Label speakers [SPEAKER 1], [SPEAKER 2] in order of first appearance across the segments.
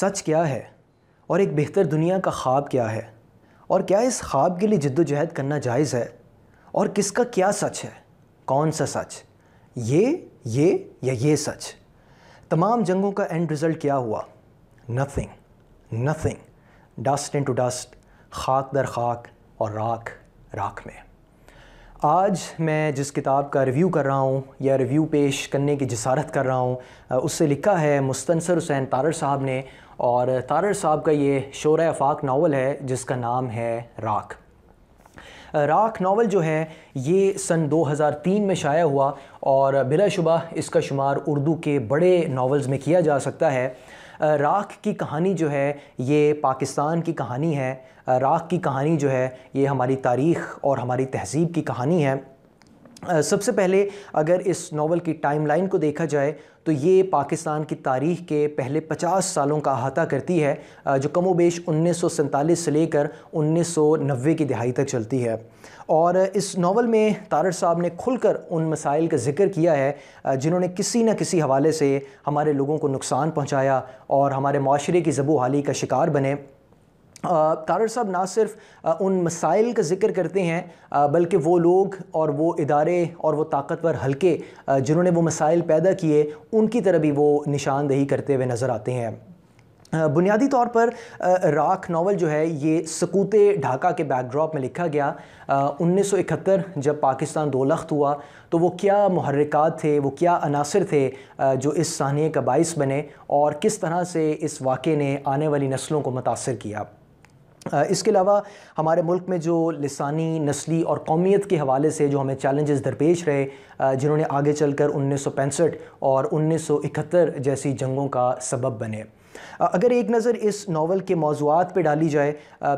[SPEAKER 1] सच क्या है और एक बेहतर दुनिया का ख्वाब क्या है और क्या इस ख्वाब के लिए जद्दोजहद करना जायज़ है और किसका क्या सच है कौन सा सच ये ये या ये सच तमाम जंगों का एंड रिज़ल्ट क्या हुआ nothing nothing dust in to dust खाक दर खाक और राख राख में आज मैं जिस किताब का रिव्यू कर रहा हूँ या रिव्यू पेश करने की जसारत कर रहा हूँ उससे लिखा है मुस्तनसर हुसैन तारर साहब ने और तारर साहब का ये शोर अफाक नावल है जिसका नाम है राख राख नावल जो है ये सन 2003 में शाया हुआ और बिलाशुबा इसका शुमार उर्दू के बड़े नावल्स में किया जा सकता है राख की कहानी जो है ये पाकिस्तान की कहानी है राख की कहानी जो है ये हमारी तारीख़ और हमारी तहज़ीब की कहानी है सबसे पहले अगर इस नावल की टाइमलाइन को देखा जाए तो ये पाकिस्तान की तारीख के पहले 50 सालों का अहाता करती है जो कमोबेश उन्नीस से लेकर 1990 की दिहाई तक चलती है और इस नावल में तारड़ साहब ने खुलकर उन मसाइल का जिक्र किया है जिन्होंने किसी न किसी हवाले से हमारे लोगों को नुकसान पहुँचाया और हमारे माशरे की जबो हाली का शिकार बने कारर साहब ना सिर्फ उन मसाइल का जिक्र करते हैं बल्कि वो लोग और वो इदारे और वो ताकतवर हल्के जिन्होंने वो मसाइल पैदा किए उनकी तरह भी वो निशानदेही करते हुए नज़र आते हैं बुनियादी तौर पर राख नावल जो है ये सकूते ढाका के बैकड्रॉप में लिखा गया 1971 जब पाकिस्तान दो लख्त हुआ तो वो क्या महरक़ात थे वो क्या अनासर थे जो इस सानिए का बायस बने और किस तरह से इस वाक़े ने आने वाली नस्लों को मुतासर किया इसके अलावा हमारे मुल्क में जो लसानी नस्ली और कौमियत के हवाले से जो हमें चैलेंजेस दरपेश रहे जिन्होंने आगे चलकर उन्नीस सौ पैंसठ और उन्नीस सौ इकहत्तर जैसी जंगों का सबब बने अगर एक नज़र इस नावल के मौजूद पर डाली जाए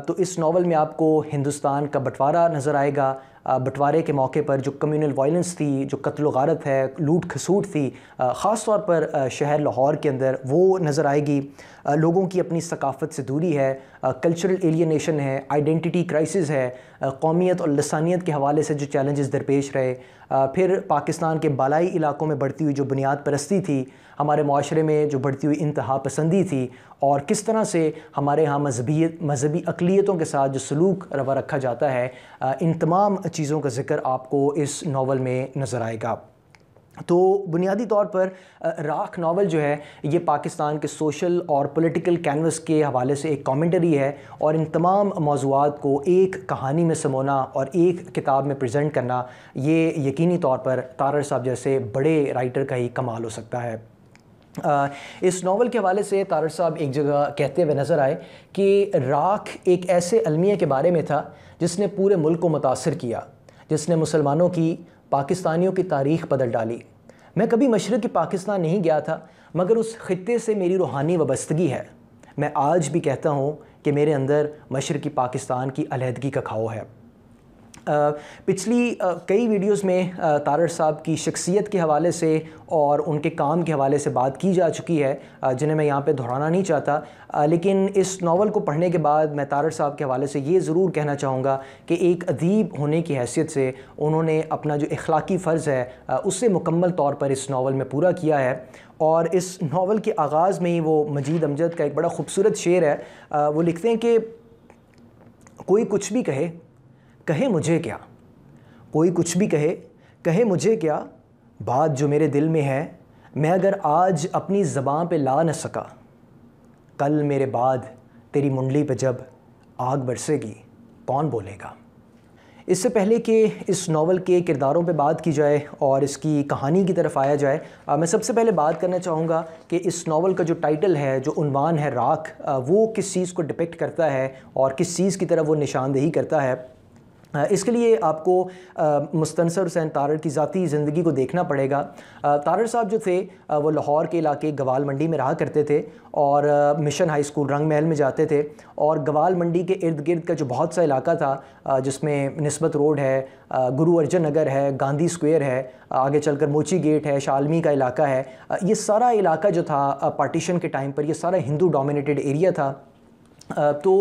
[SPEAKER 1] तो इस नावल में आपको हिंदुस्तान का बंटवारा नज़र आएगा बंटवारे के मौके पर जो कम्यूनल वायलेंस थी जो कत्ल गारत है लूट खसूट थी ख़ास तौर पर शहर लाहौर के अंदर वो नज़र आएगी लोगों की अपनी सकाफत से दूरी है कल्चरल एलियनेशन है आइडेंटिटी क्राइसिस है कौमियत और लसानियत के हवाले से जो चैलेंजेस दरपेश रहे फिर पाकिस्तान के बालाई इलाकों में बढ़ती हुई जो बुनियाद परस्ती थी हमारे माशरे में जो बढ़ती हुई इंतहा पसंदी थी और किस तरह से हमारे यहाँ मजहबी मजहबी अकलीतों के साथ जो सलूक रवा रखा जाता है इन तमाम चीज़ों का जिक्र आपको इस नावल में नज़र आएगा तो बुनियादी तौर पर राख नावल जो है ये पाकिस्तान के सोशल और पॉलिटिकल कैनवस के हवाले से एक कॉमेंटरी है और इन तमाम मौजूद को एक कहानी में समोना और एक किताब में प्रेजेंट करना ये यकीनी तौर पर तारर साहब जैसे बड़े राइटर का ही कमाल हो सकता है आ, इस नावल के हवाले से तारड़ साहब एक जगह कहते हुए नज़र आए कि राख एक ऐसे अलमिया के बारे में था जिसने पूरे मुल्क को मुतासर किया जिसने मुसलमानों की पाकिस्तानियों की तारीख बदल डाली मैं कभी मशरक़ पाकिस्तान नहीं गया था मगर उस ख़त्े से मेरी रूहानी वबस्तगी है मैं आज भी कहता हूँ कि मेरे अंदर मशरक़ी पाकिस्तान की अलहदगी का खाओ है पिछली कई वीडियोस में तारर साहब की शख्सियत के हवाले से और उनके काम के हवाले से बात की जा चुकी है जिन्हें मैं यहाँ पे दोहराना नहीं चाहता लेकिन इस नावल को पढ़ने के बाद मैं तारड़ साहब के हवाले से ये ज़रूर कहना चाहूँगा कि एक अदीब होने की हैसियत से उन्होंने अपना जो अखलाकी फ़र्ज़ है उससे मुकम्मल तौर पर इस नावल में पूरा किया है और इस नावल के आगाज़ में ही वो मजीद अमजद का एक बड़ा खूबसूरत शेर है वो लिखते हैं कि कोई कुछ भी कहे कहे मुझे क्या कोई कुछ भी कहे कहे मुझे क्या बात जो मेरे दिल में है मैं अगर आज अपनी ज़बाँ पे ला न सका कल मेरे बाद तेरी मुंडली पे जब आग बरसेगी कौन बोलेगा इससे पहले कि इस नावल के किरदारों पे बात की जाए और इसकी कहानी की तरफ आया जाए आ, मैं सबसे पहले बात करना चाहूँगा कि इस नावल का जो टाइटल है जो उनवान है राख वो किस चीज़ को डिपेक्ट करता है और किस चीज़ की तरफ वो निशानदेही करता है इसके लिए आपको मुस्तनसर हुसैन तारर की ज़ाती ज़िंदगी को देखना पड़ेगा तारर साहब जो थे वो लाहौर के इलाके गवाल मंडी में रहा करते थे और मिशन हाई स्कूल रंग महल में जाते थे और गवाल मंडी के इर्द गिर्द का जो बहुत सा इलाका था जिसमें नस्बत रोड है गुरु अर्जन नगर है गांधी स्क्वेयर है आगे चलकर मोची गेट है शालमी का इलाका है ये सारा इलाका जो था पार्टीशन के टाइम पर यह सारा हिंदू डोमिनेटेड एरिया था तो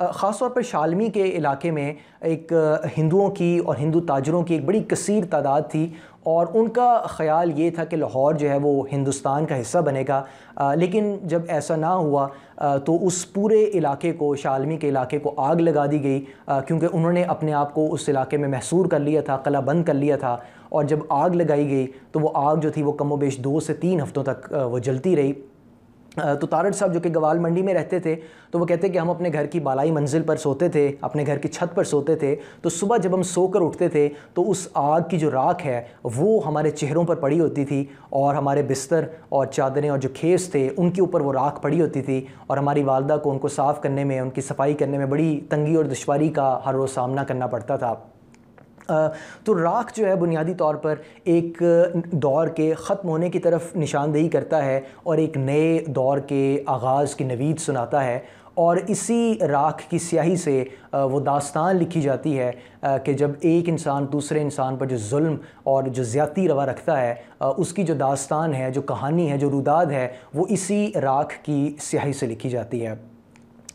[SPEAKER 1] ख़ास तौर पर शालमी के इलाके में एक हिंदुओं की और हिंदू ताजरों की एक बड़ी कसीर तादाद थी और उनका ख़्याल ये था कि लाहौर जो है वो हिंदुस्तान का हिस्सा बनेगा लेकिन जब ऐसा ना हुआ आ, तो उस पूरे इलाके को शालमी के इलाके को आग लगा दी गई क्योंकि उन्होंने अपने आप को उस इलाके में महसूर कर लिया था कला बंद कर लिया था और जब आग लगाई गई तो वो आग जो थी वो कमोबेश दो से तीन हफ़्तों तक वो जलती रही तो तारड़ साहब जो कि गवाल मंडी में रहते थे तो वो कहते कि हम अपने घर की बालाई मंजिल पर सोते थे अपने घर की छत पर सोते थे तो सुबह जब हम सोकर उठते थे तो उस आग की जो राख है वो हमारे चेहरों पर पड़ी होती थी और हमारे बिस्तर और चादरें और जो खेस थे उनके ऊपर वो राख पड़ी होती थी और हमारी वालदा को उनको साफ़ करने में उनकी सफाई करने में बड़ी तंगी और दुशारी का हर रोज़ सामना करना पड़ता था तो राख जो है बुनियादी तौर पर एक दौर के ख़त्म होने की तरफ निशानदेही करता है और एक नए दौर के आगाज़ की नवीद सुनाता है और इसी राख की स्याही से वो दास्तान लिखी जाती है कि जब एक इंसान दूसरे इंसान पर जो जुल्म और जो ज़्यादती रवा रखता है उसकी जो दास्तान है जो कहानी है जो रुदाद है वो इसी राख की स्याही से लिखी जाती है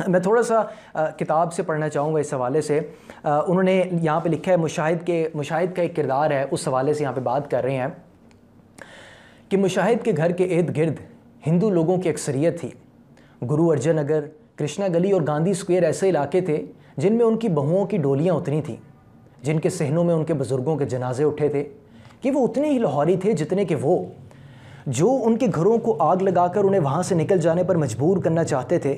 [SPEAKER 1] मैं थोड़ा सा आ, किताब से पढ़ना चाहूँगा इस हवाले से आ, उन्होंने यहाँ पे लिखा है मुशाहिद के मुशाहिद का एक किरदार है उस हवाले से यहाँ पे बात कर रहे हैं कि मुशाहिद के घर के इर्द गिर्द हिंदू लोगों की अक्सरियत थी गुरु अर्जन नगर कृष्णा गली और गांधी स्क्वेयर ऐसे इलाके थे जिनमें उनकी बहुओं की डोलियाँ उतनी थीं जिनके सहनों में उनके बुज़ुर्गों के जनाजे उठे थे कि वो उतने ही लाहौरी थे जितने कि वो जो उनके घरों को आग लगाकर उन्हें वहाँ से निकल जाने पर मजबूर करना चाहते थे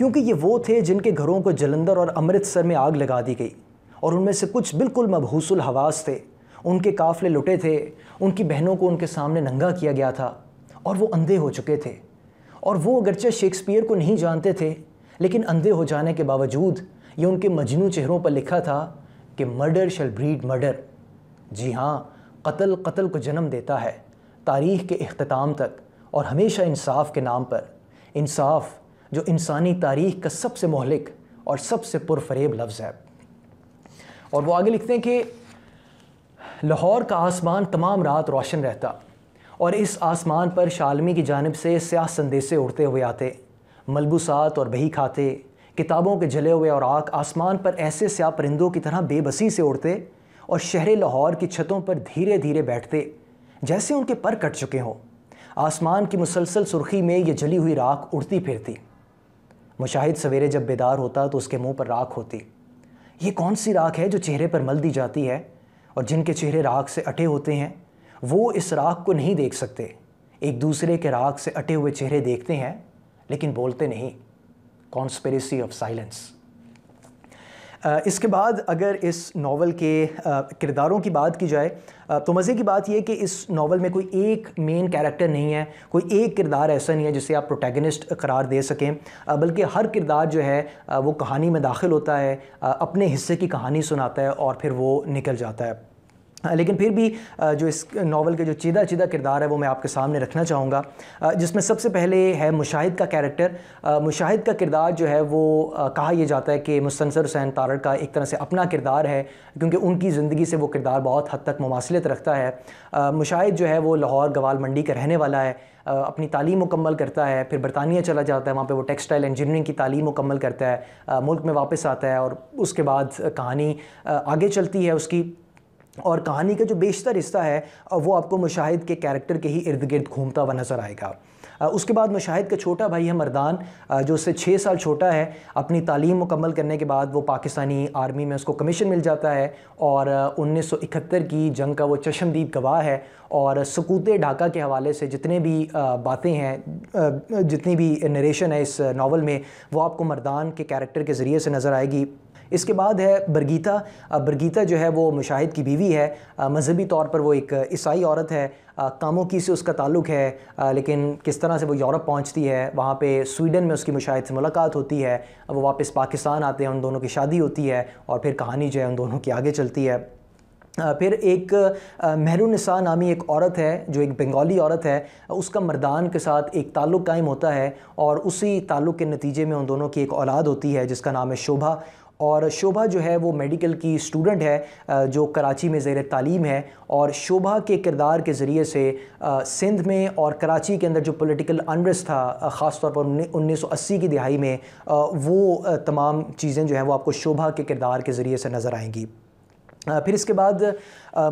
[SPEAKER 1] क्योंकि ये वो थे जिनके घरों को जलंधर और अमृतसर में आग लगा दी गई और उनमें से कुछ बिल्कुल मबहूसुल हवास थे उनके काफ़ले लुटे थे उनकी बहनों को उनके सामने नंगा किया गया था और वो अंधे हो चुके थे और वो अगरचे शेक्सपियर को नहीं जानते थे लेकिन अंधे हो जाने के बावजूद ये उनके मजनू चेहरों पर लिखा था कि मर्डर शल ब्रीड मर्डर जी हाँ कत्ल कत्ल को जन्म देता है तारीख के अख्ताम तक और हमेशा इंसाफ के नाम पर इंसाफ जो इंसानी तारीख का सबसे महलिक और सबसे पुरफरेब लफ्ज़ है और वो आगे लिखते हैं कि लाहौर का आसमान तमाम रात रोशन रहता और इस आसमान पर शालमी की जानब से स्याह संदेशे उड़ते हुए आते मलबूसात और बही खाते किताबों के जले हुए और आँख आसमान पर ऐसे स्याह परिंदों की तरह बेबसी से उड़ते और शहर लाहौर की छतों पर धीरे धीरे बैठते जैसे उनके पर कट चुके हों आसमान की मुसलसल सुर्खी में ये जली हुई राख उड़ती फिरती मुशाहिद सवेरे जब बेदार होता तो उसके मुंह पर राख होती ये कौन सी राख है जो चेहरे पर मल दी जाती है और जिनके चेहरे राख से अटे होते हैं वो इस राख को नहीं देख सकते एक दूसरे के राख से अटे हुए चेहरे देखते हैं लेकिन बोलते नहीं कॉन्स्पेरेसी ऑफ साइलेंस इसके बाद अगर इस नावल के किरदारों की बात की जाए तो मज़े की बात यह कि इस नावल में कोई एक मेन कैरेक्टर नहीं है कोई एक किरदार ऐसा नहीं है जिसे आप प्रोटैगनिस्ट करार दे सकें बल्कि हर किरदार जो है वो कहानी में दाखिल होता है अपने हिस्से की कहानी सुनाता है और फिर वो निकल जाता है लेकिन फिर भी जो इस नावल के जो चीदा चीदा किरदार है वो मैं आपके सामने रखना चाहूँगा जिसमें सबसे पहले है मुशाहिद का कैरेक्टर मुशाहिद का किरदार जो है वो कहा यह जाता है कि मुस्तनसर हुसैन तारड़ का एक तरह से अपना किरदार है क्योंकि उनकी ज़िंदगी से वो किरदार बहुत हद तक मुासिलत रखता है मुशाहिद जो है वो लाहौर गवाल मंडी का रहने वाला है अपनी तालीम मुकम्मल करता है फिर बरतानिया चला जाता है वहाँ पे वो टेक्सटाइल इंजीनियरिंग की तालीम मुकम्मल करता है मुल्क में वापस आता है और उसके बाद कहानी आगे चलती है उसकी और कहानी का जो बेशतर हिस्सा है वो आपको मुशाहिद के कैरेक्टर के ही इर्द गिर्द घूमता हुआ नज़र आएगा उसके बाद मुशाहिद का छोटा भाई है मरदान जो उससे छः साल छोटा है अपनी तालीम मुकम्मल करने के बाद वो पाकिस्तानी आर्मी में उसको कमीशन मिल जाता है और 1971 की जंग का वो चशमदीद गवाह है और सकूत ढाका के हवाले से जितने भी बातें हैं जितनी भी नरेशन है इस नावल में वो आपको मरदान के कैरेक्टर के ज़रिए से नज़र आएगी इसके बाद है बरगीता बरगीता जो है वो मुशाहिद की बीवी है मजहबी तौर पर वो एक ईसाई औरत है कामों की से उसका ताल्लुक है लेकिन किस तरह से वो यूरोप पहुंचती है वहाँ पे स्वीडन में उसकी मुशाहिद से मुलाकात होती है वो वापस पाकिस्तान आते हैं उन दोनों की शादी होती है और फिर कहानी जो है उन दोनों की आगे चलती है फिर एक महरुनसा नामी एक औरत है जो एक बंगाली औरत है उसका मर्दान के साथ एक ताल्लुक़ कायम होता है और उसी ताल्लुक़ के नतीजे में उन दोनों की एक औलाद होती है जिसका नाम है शोभा और शोभा जो है वो मेडिकल की स्टूडेंट है जो कराची में जैर तालीम है और शोभा के किरदार के ज़रिए से सिंध में और कराची के अंदर जो पोलिटिकल अनरेस्ट था ख़ास तौर पर 1980 की दिहाई में वो तमाम चीज़ें जो हैं वो आपको शोभा के किरदार के ज़रिए से नज़र आएंगी फिर इसके बाद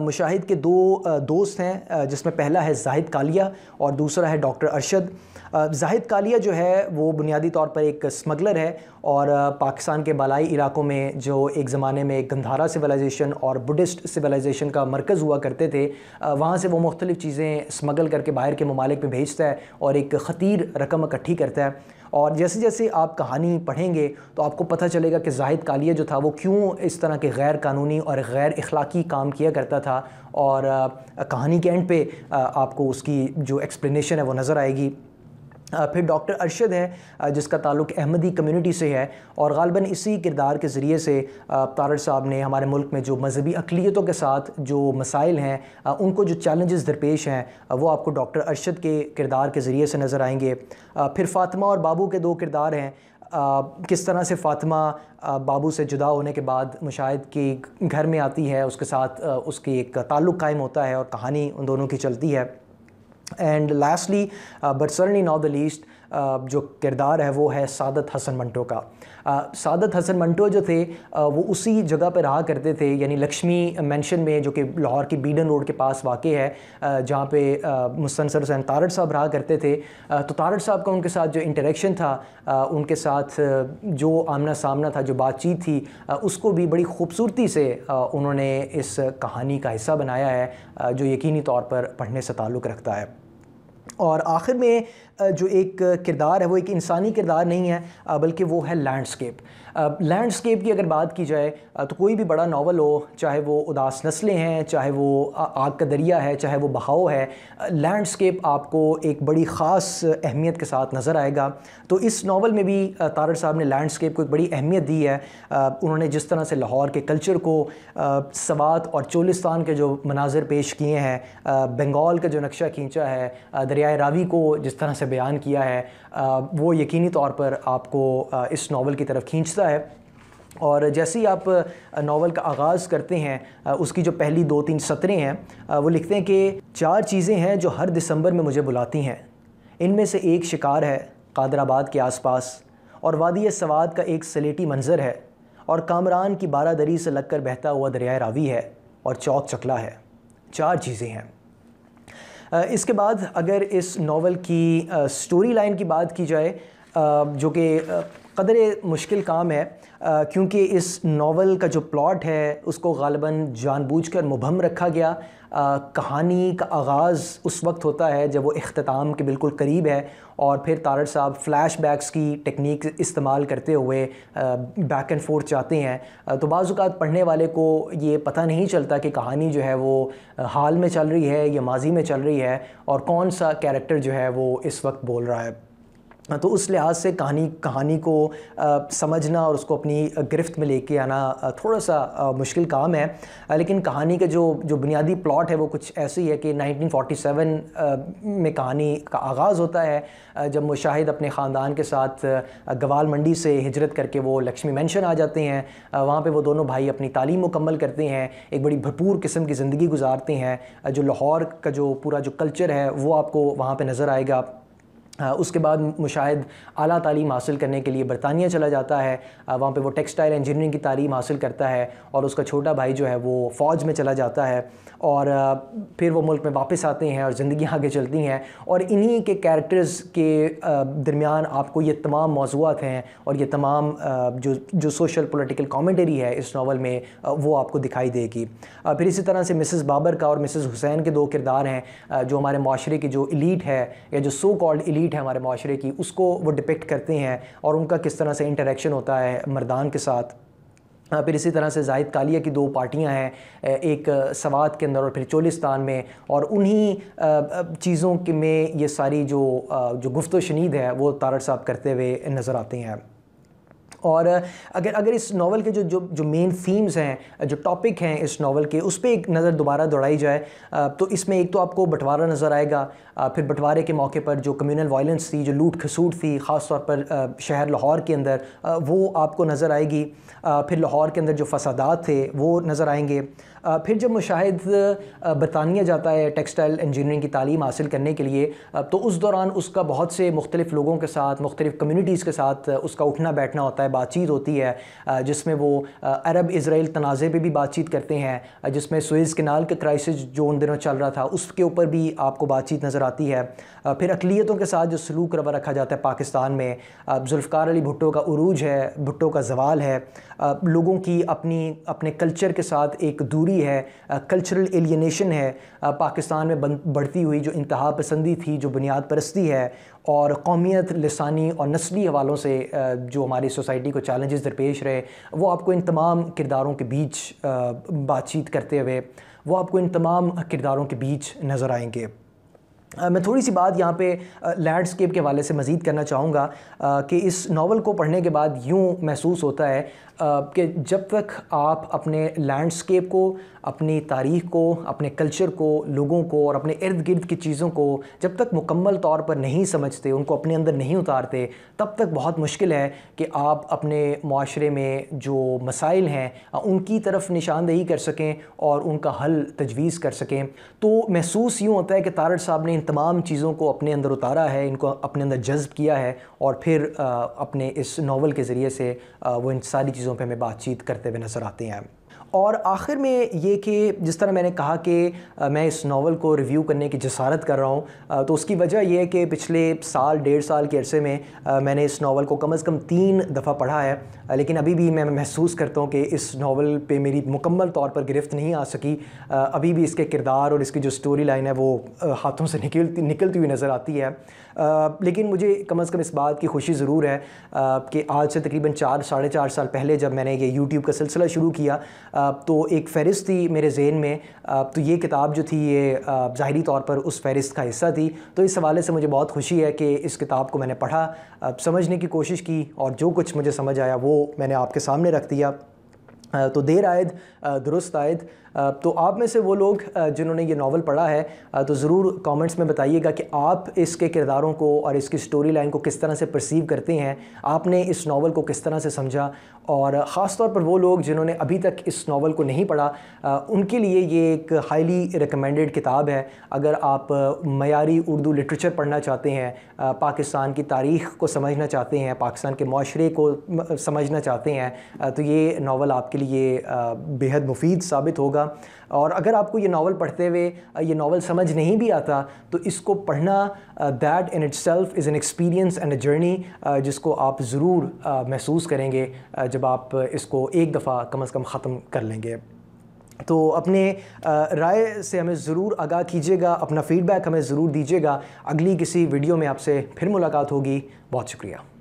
[SPEAKER 1] मुशाहिद के दो दोस्त हैं जिसमें पहला है जाहिद कालिया और दूसरा है डॉक्टर अरशद जाहिद कालिया जो है वो बुनियादी तौर पर एक स्मगलर है और पाकिस्तान के बालाई इलाकों में जो एक ज़माने में गंधारा सिविलाइजेशन और बुद्धिस्ट सिविलाइजेशन का मरकज़ हुआ करते थे वहाँ से वो मुख्तलिफ़ चीज़ें स्मगल करके बाहर के ममालिक में भेजता है और एक ख़तीर रकम इकट्ठी करता है और जैसे जैसे आप कहानी पढ़ेंगे तो आपको पता चलेगा कि जाहिद कालिया जो था वो क्यों इस तरह के गैर कानूनी और गैर अखलाक़ी काम किया करता था और कहानी के एंड पे आपको उसकी जो एक्सप्लेनेशन है वो नज़र आएगी फिर डॉक्टर अरशद है जिसका ताल्लुक अहमदी कम्युनिटी से है और गालबन इसी किरदार के ज़रिए से तारड़ साहब ने हमारे मुल्क में जो मजहबी अकलीतों के साथ जो मसाइल हैं उनको जो चैलेंजेस दरपेश हैं वो आपको डॉक्टर अरशद के किरदार के ज़रिए से नज़र आएंगे फिर फातिमा और बाबू के दो किरदार हैं आ, किस तरह से फ़ातिमा बाबू से जुदा होने के बाद मुशाह की घर में आती है उसके साथ आ, उसकी एक ताल्लुक़ कायम होता है और कहानी उन दोनों की चलती है and lastly but certainly not the least जो किरदार है वो है सादत हसन मंटो का uh, सादत हसन मंटो जो थे uh, वो उसी जगह पर रहा करते थे यानी लक्ष्मी मैंशन में जो कि लाहौर की बीडन रोड के पास वाक़ है uh, जहाँ पे मुस्तनसर हुसैन तारड़ साहब रहा करते थे तो तारड़ साहब का उनके साथ जो इंटरेक्शन था उनके साथ जो आमना सामना था जो बातचीत थी उसको भी बड़ी खूबसूरती से उन्होंने इस कहानी का हिस्सा बनाया है जो यकीनी तौर पर पढ़ने से ताल्लुक़ रखता है और आखिर में जो एक किरदार है वो एक इंसानी किरदार नहीं है बल्कि वो है लैंडस्केप लैंडस्केप की अगर बात की जाए तो कोई भी बड़ा नावल हो चाहे वो उदास नस्लें हैं चाहे वो आग का दरिया है चाहे वो बहाव है लैंडस्केप आपको एक बड़ी ख़ास अहमियत के साथ नज़र आएगा तो इस नावल में भी तारड़ साहब ने लैंडस्केप को एक बड़ी अहमियत दी है उन्होंने जिस तरह से लाहौर के कल्चर को सवात और चोलिस्तान के जो मनाजिर पेश किए हैं बंगाल का जो नक्शा खींचा है दरियाए रावी को जिस तरह से बयान किया है वो यकीनी तौर पर आपको इस नावल की तरफ खींचता है और जैसे ही आप नावल का आगाज़ करते हैं उसकी जो पहली दो तीन सत्रें हैं वो लिखते हैं कि चार चीज़ें हैं जो हर दिसंबर में मुझे बुलाती हैं इनमें से एक शिकार है कादराबाद के आसपास और वादी सवाद का एक सलेटी मंजर है और कामरान की बारादरी से लगकर बहता हुआ दरियाए रावी है और चौक चकला है चार चीज़ें हैं इसके बाद अगर इस नावल की स्टोरी लाइन की बात की जाए जो कि कदर मुश्किल काम है क्योंकि इस नावल का जो प्लॉट है उसको गालबा कर मुबम रखा गया आ, कहानी का आगाज़ उस वक्त होता है जब वो अख्ताम के बिल्कुल करीब है और फिर तारड़ साहब फ़्लैशबैक्स की टेक्निक इस्तेमाल करते हुए आ, बैक एंड फोर्थ जाते हैं आ, तो बाज़ात पढ़ने वाले को ये पता नहीं चलता कि कहानी जो है वो हाल में चल रही है या माजी में चल रही है और कौन सा कैरेक्टर जो है वो इस वक्त बोल रहा है हाँ, तो उस लिहाज से कहानी कहानी को आ, समझना और उसको अपनी गिरफ्त में लेके आना थोड़ा सा आ, मुश्किल काम है आ, लेकिन कहानी के जो जो बुनियादी प्लॉट है वो कुछ ऐसी है कि 1947 में कहानी का आगाज़ होता है जब मुशाहिद अपने ख़ानदान के साथ गवाल मंडी से हिजरत करके वो लक्ष्मी मैंशन आ जाते हैं वहाँ पर वो दोनों भाई अपनी तालीम मुकम्मल करते हैं एक बड़ी भरपूर किस्म की ज़िंदगी गुजारते हैं जो लाहौर का जो पूरा जो कल्चर है वो आपको वहाँ पर नज़र आएगा उसके बाद मुशाहिद अली तालीम हासिल करने के लिए बरतानिया चला जाता है वहाँ पे वो टेक्सटाइल इंजीनियरिंग की तालीम हासिल करता है और उसका छोटा भाई जो है वो फ़ौज में चला जाता है और फिर वो मुल्क में वापस आते हैं और ज़िंदगी आगे चलती हैं और इन्हीं के कैरेक्टर्स के दरमियान आपको ये तमाम मौजूद हैं और ये तमाम जो जो सोशल पोलिटिकल कॉमेंटरी है इस नावल में वो आपको दिखाई देगी फिर इसी तरह से मिसज़ बाबर का और मिसज़ हुसैन के दो किरदार हैं जो हमारे माशरे की जो इलीट है या जो सो कॉल्ड इलीट नीड है हमारे माशरे की उसको वो डिपेक्ट करते हैं और उनका किस तरह से इंटरेक्शन होता है मर्दान के साथ हाँ, फिर इसी तरह से जाहिद कालिया की दो पार्टियां हैं एक सवात के अंदर और फिर चोलिस्तान में और उन्हीं चीज़ों के में ये सारी जो जो गुफ्त शनीद है वो तारड़ साहब करते हुए नज़र आते हैं और अगर अगर इस नावल के जो जो जो मेन थीम्स हैं जो टॉपिक हैं इस नावल के उस पर एक नज़र दोबारा दौड़ाई जाए तो इसमें एक तो आपको बंटवारा नज़र आएगा फिर बंटवारे के मौके पर जो कम्यूनल वायलेंस थी जो लूट खसूट थी ख़ास तौर पर शहर लाहौर के अंदर वो आपको नज़र आएगी फिर लाहौर के अंदर जो फसादात थे वो नज़र आएंगे फिर जब मुशाहिद बरतानिया जाता है टेक्सटाइल इंजीनियरिंग की तालीम हासिल करने के लिए तो उस दौरान उसका बहुत से मुख्तलिफ़ लोगों के साथ मुख्तलिफ़ कम्यूनिटीज़ के साथ उसका उठना बैठना होता है बातचीत होती है जिसमें वो अरब इसराइल तनाज़े पर भी बातचीत करते हैं जिसमें सुज़ कनाल के क्राइसिस जो उन दिनों चल रहा था उसके ऊपर भी आपको बातचीत नज़र आती है फिर अकलीतों के साथ जो सलूक रवा रखा जाता है पाकिस्तान में जुल्फ़ार अली भुट्टो का अरूज है भुट्टो का जवाल है लोगों की अपनी अपने कल्चर के साथ एक दूरी बेरहमी है कल्चरल एलियनेशन है पाकिस्तान में बढ़ती हुई जो इंतहा पसंदी थी जो बुनियाद परस्ती है और कौमियत लसानी और नस्ली हवालों से जो हमारी सोसाइटी को चैलेंजेस दरपेश रहे वो आपको इन तमाम किरदारों के बीच बातचीत करते हुए वो आपको इन तमाम किरदारों के बीच नज़र आएंगे मैं थोड़ी सी बात यहाँ पे लैंडस्केप के वाले से मज़ीद करना चाहूँगा कि इस नावल को पढ़ने के बाद यूँ महसूस होता है कि जब तक आप अपने लैंडस्केप को अपनी तारीख को अपने कल्चर को लोगों को और अपने इर्द गिर्द की चीज़ों को जब तक मुकम्मल तौर पर नहीं समझते उनको अपने अंदर नहीं उतारते तब तक बहुत मुश्किल है कि आप अपने माशरे में जो मसाइल हैं उनकी तरफ निशानदेही कर सकें और उनका हल तजवीज़ कर सकें तो महसूस यूँ होता है कि तारड़ साहब ने इन तमाम चीज़ों को अपने अंदर उतारा है इनको अपने अंदर जज्ब किया है और फिर अपने इस नावल के ज़रिए से वो इन सारी चीज़ों पर हमें बातचीत करते हुए नज़र आते हैं और आखिर में ये कि जिस तरह मैंने कहा कि मैं इस नावल को रिव्यू करने की जसारत कर रहा हूँ तो उसकी वजह यह है कि पिछले साल डेढ़ साल के अरसे में मैंने इस नावल को कम अज़ कम तीन दफ़ा पढ़ा है लेकिन अभी भी मैं महसूस करता हूँ कि इस नावल पे मेरी मुकम्मल तौर पर गिरफ्त नहीं आ सकी अभी भी इसके किरदार और इसकी जो स्टोरी लाइन है वो हाथों से निकलती निकलती हुई नज़र आती है लेकिन मुझे कम अज़ कम इस बात की खुशी ज़रूर है कि आज से तकरीबन चार साढ़े चार साल पहले जब मैंने ये यूट्यूब का सिलसिला शुरू किया तो एक फ़हरिस्त थी मेरे जेन में तो ये किताब जो थी ये ज़ाहरी तौर पर उस फहरिस्त का हिस्सा थी तो इस हवाले से मुझे बहुत खुशी है कि इस किताब को मैंने पढ़ा समझने की कोशिश की और जो कुछ मुझे समझ आया वो मैंने आपके सामने रख दिया तो देर आयद दुरुस्त आयद तो आप में से वो लोग जिन्होंने ये नावल पढ़ा है तो ज़रूर कमेंट्स में बताइएगा कि आप इसके किरदारों को और इसकी स्टोरी लाइन को किस तरह से परसीव करते हैं आपने इस नावल को किस तरह से समझा और ख़ास तौर पर वो लोग जिन्होंने अभी तक इस नावल को नहीं पढ़ा उनके लिए ये एक हाईली रिकमेंडेड किताब है अगर आप मयारी उर्दू लिटरेचर पढ़ना चाहते हैं पाकिस्तान की तारीख़ को समझना चाहते हैं पाकिस्तान के माशरे को समझना चाहते हैं तो ये नावल आपके लिए बेहद मुफीद साबित होगा और अगर आपको ये नावल पढ़ते हुए ये नावल समझ नहीं भी आता तो इसको पढ़ना that in itself is an experience and a journey जिसको आप ज़रूर महसूस करेंगे जब आप इसको एक दफ़ा कम अज़ कम ख़त्म कर लेंगे तो अपने राय से हमें ज़रूर आगाह कीजिएगा अपना फ़ीडबैक हमें ज़रूर दीजिएगा अगली किसी वीडियो में आपसे फिर मुलाकात होगी बहुत शुक्रिया